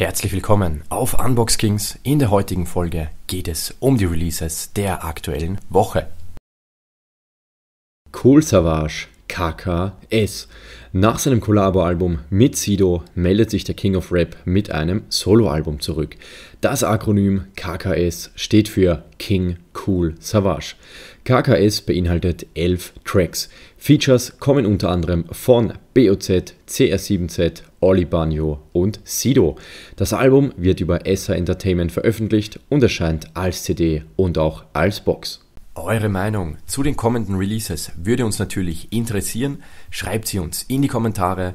Herzlich willkommen auf Unbox Kings. In der heutigen Folge geht es um die Releases der aktuellen Woche. Cool Savage KKS. Nach seinem kollabo mit Sido meldet sich der King of Rap mit einem Soloalbum zurück. Das Akronym KKS steht für King Cool Savage. KKS beinhaltet 11 Tracks. Features kommen unter anderem von BOZ, CR7Z, Oli Banjo und Sido. Das Album wird über Essa Entertainment veröffentlicht und erscheint als CD und auch als Box. Eure Meinung zu den kommenden Releases würde uns natürlich interessieren. Schreibt sie uns in die Kommentare